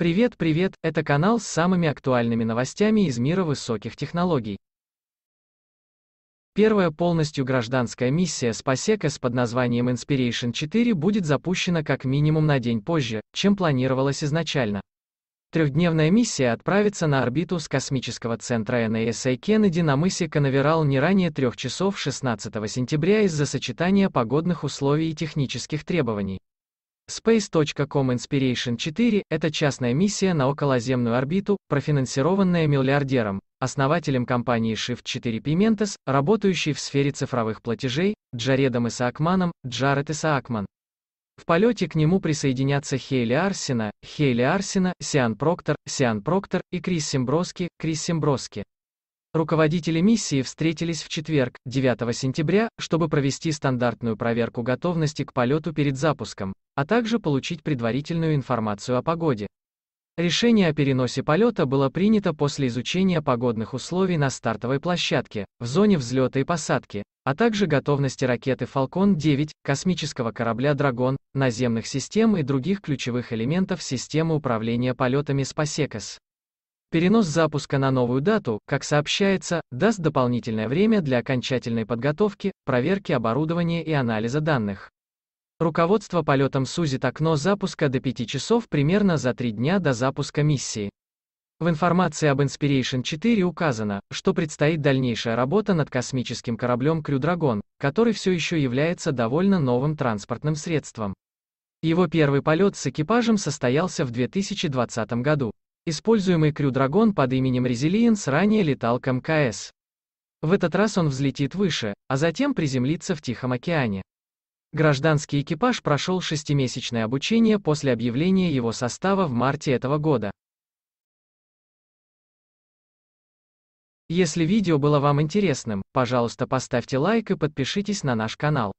Привет, привет, это канал с самыми актуальными новостями из мира высоких технологий. Первая полностью гражданская миссия SpaceX под названием Inspiration 4 будет запущена как минимум на день позже, чем планировалось изначально. Трехдневная миссия отправится на орбиту с космического центра NASA Кеннеди на мысе Канаверал не ранее 3 часов 16 сентября из-за сочетания погодных условий и технических требований. Space.com Inspiration 4 – это частная миссия на околоземную орбиту, профинансированная миллиардером, основателем компании Shift 4 Pimentas, работающей в сфере цифровых платежей, Джаредом Исаакманом, Джаред Исаакман. В полете к нему присоединятся Хейли Арсина, Хейли Арсина, Сиан Проктор, Сиан Проктор и Крис Симброски, Крис Симброски. Руководители миссии встретились в четверг, 9 сентября, чтобы провести стандартную проверку готовности к полету перед запуском, а также получить предварительную информацию о погоде. Решение о переносе полета было принято после изучения погодных условий на стартовой площадке, в зоне взлета и посадки, а также готовности ракеты Falcon 9, космического корабля Dragon, наземных систем и других ключевых элементов системы управления полетами SpaceX. Перенос запуска на новую дату, как сообщается, даст дополнительное время для окончательной подготовки, проверки оборудования и анализа данных. Руководство полетом сузит окно запуска до 5 часов примерно за 3 дня до запуска миссии. В информации об Inspiration 4 указано, что предстоит дальнейшая работа над космическим кораблем Crew Dragon, который все еще является довольно новым транспортным средством. Его первый полет с экипажем состоялся в 2020 году. Используемый крю-драгон под именем Resilience ранее летал к МКС. В этот раз он взлетит выше, а затем приземлится в Тихом океане. Гражданский экипаж прошел шестимесячное обучение после объявления его состава в марте этого года. Если видео было вам интересным, пожалуйста поставьте лайк и подпишитесь на наш канал.